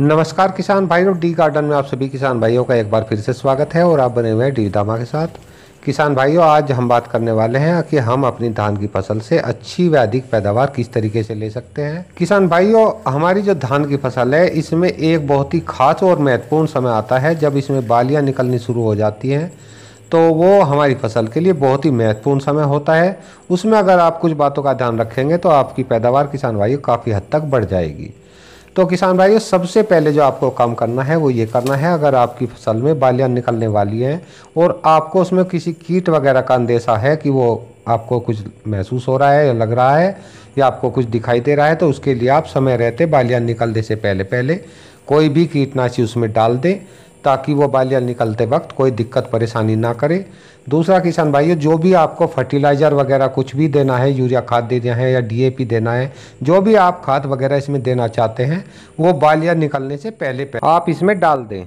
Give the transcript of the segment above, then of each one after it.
नमस्कार किसान भाइयों डी गार्डन में आप सभी किसान भाइयों का एक बार फिर से स्वागत है और आप बने हुए हैं डी दामा के साथ किसान भाइयों आज हम बात करने वाले हैं कि हम अपनी धान की फसल से अच्छी व अधिक पैदावार किस तरीके से ले सकते हैं किसान भाइयों हमारी जो धान की फसल है इसमें एक बहुत ही खास और महत्वपूर्ण समय आता है जब इसमें बालियाँ निकलनी शुरू हो जाती हैं तो वो हमारी फसल के लिए बहुत ही महत्वपूर्ण समय होता है उसमें अगर आप कुछ बातों का ध्यान रखेंगे तो आपकी पैदावार किसान भाइयों काफ़ी हद तक बढ़ जाएगी तो किसान भाइयों सबसे पहले जो आपको काम करना है वो ये करना है अगर आपकी फसल में बालियाँ निकलने वाली हैं और आपको उसमें किसी कीट वगैरह का अंदेशा है कि वो आपको कुछ महसूस हो रहा है या लग रहा है या आपको कुछ दिखाई दे रहा है तो उसके लिए आप समय रहते बालियाँ निकलने से पहले पहले कोई भी कीटनाशी उसमें डाल दें ताकि वो बालियाल निकलते वक्त कोई दिक्कत परेशानी ना करे दूसरा किसान भाइयों जो भी आपको फर्टिलाइज़र वगैरह कुछ भी देना है यूरिया खाद देना है या डीएपी देना है जो भी आप खाद वगैरह इसमें देना चाहते हैं वो बालियाल निकलने से पहले पहले आप इसमें डाल दें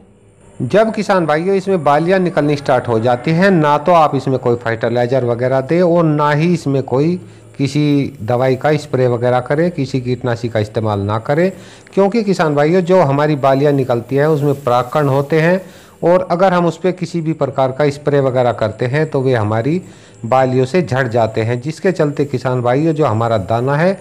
जब किसान भाइयों इसमें बालियाँ निकलनी स्टार्ट हो जाती हैं ना तो आप इसमें कोई फर्टिलाइज़र वगैरह दें और ना ही इसमें कोई किसी दवाई का स्प्रे वगैरह करें किसी कीटनाशी का इस्तेमाल ना करें क्योंकि किसान भाइयों जो हमारी बालियाँ निकलती हैं उसमें प्राकण होते हैं और अगर हम उस पर किसी भी प्रकार का स्प्रे वगैरह करते हैं तो वे हमारी बालियों से झड़ जाते हैं जिसके चलते किसान भाइयों जो हमारा दाना है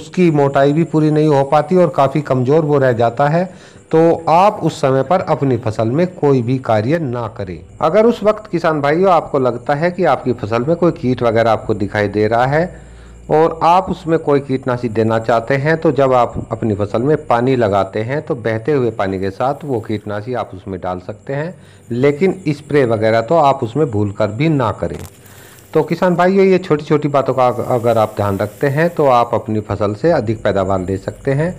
उसकी मोटाई भी पूरी नहीं हो पाती और काफ़ी कमज़ोर वो रह जाता है तो आप उस समय पर अपनी फसल में कोई भी कार्य ना करें अगर उस वक्त किसान भाइयों आपको लगता है कि आपकी फसल में कोई कीट वगैरह आपको दिखाई दे रहा है और आप उसमें कोई कीटनाशक देना चाहते हैं तो जब आप अपनी फसल में पानी लगाते हैं तो बहते हुए पानी के साथ वो कीटनाशी आप उसमें डाल सकते हैं लेकिन स्प्रे वगैरह तो आप उसमें भूल कर भी ना करें तो किसान भाई ये छोटी छोटी बातों का अगर आप ध्यान रखते हैं तो आप अपनी फसल से अधिक पैदावार ले सकते हैं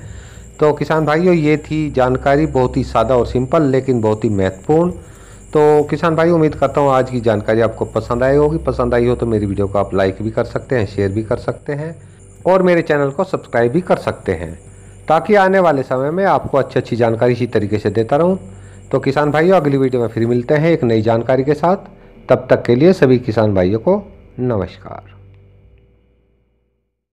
तो किसान भाइयों ये थी जानकारी बहुत ही सादा और सिंपल लेकिन बहुत ही महत्वपूर्ण तो किसान भाई उम्मीद करता हूँ आज की जानकारी आपको पसंद आई होगी पसंद आई हो तो मेरी वीडियो को आप लाइक भी कर सकते हैं शेयर भी कर सकते हैं और मेरे चैनल को सब्सक्राइब भी कर सकते हैं ताकि आने वाले समय में आपको अच्छी अच्छी जानकारी इसी तरीके से देता रहूँ तो किसान भाइयों अगली वीडियो में फिर मिलते हैं एक नई जानकारी के साथ तब तक के लिए सभी किसान भाइयों को नमस्कार